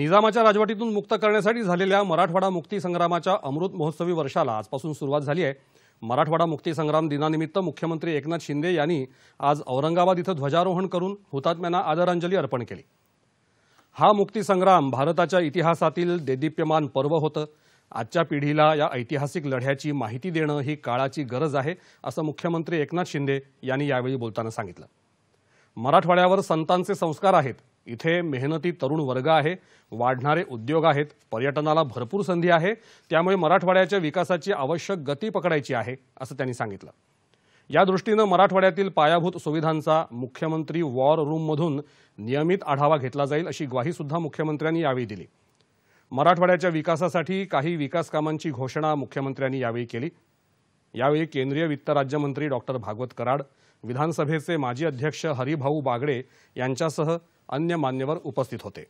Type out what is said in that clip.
निजामाच्या राजवटीतून मुक्त करण्यासाठी झालेल्या मराठवाडा मुक्तीसंग्रामाच्या अमृत महोत्सवी वर्षाला आजपासून सुरुवात झाली आहे मराठवाडा मुक्तीसंग्राम दिनानिमित्त मुख्यमंत्री एकनाथ शिंदे यांनी आज औरंगाबाद इथं ध्वजारोहण करून हुतात्म्यांना आदरांजली अर्पण केली हा मुक्तीसंग्राम भारताच्या इतिहासातील देदीप्यमान पर्व होतं आजच्या पिढीला या ऐतिहासिक लढ्याची माहिती देणं ही काळाची गरज आहे असं मुख्यमंत्री एकनाथ शिंदे यांनी यावेळी बोलताना सांगितलं मराठवाड्यावर संतांचे संस्कार आहेत इथे मेहनती तरुण वर्ग आहे वाढणारे उद्योग आहेत पर्यटनाला भरपूर संधी आहे त्यामुळे मराठवाड्याच्या विकासाची आवश्यक गती पकडायची आहे असं त्यांनी सांगितलं या दृष्टीनं मराठवाड्यातील पायाभूत सुविधांचा मुख्यमंत्री वॉर रूममधून नियमित आढावा घेतला जाईल अशी ग्वाहीसुद्धा मुख्यमंत्र्यांनी यावेळी दिली मराठवाड्याच्या विकासासाठी काही विकास कामांची घोषणा मुख्यमंत्र्यांनी यावेळी केली यावेळी केंद्रीय वित्त राज्यमंत्री डॉक्टर भागवत कराड विधानसभेचे माजी अध्यक्ष हरिभाऊ बागडे यांच्यासह अन्य मान्यवर उपस्थित होते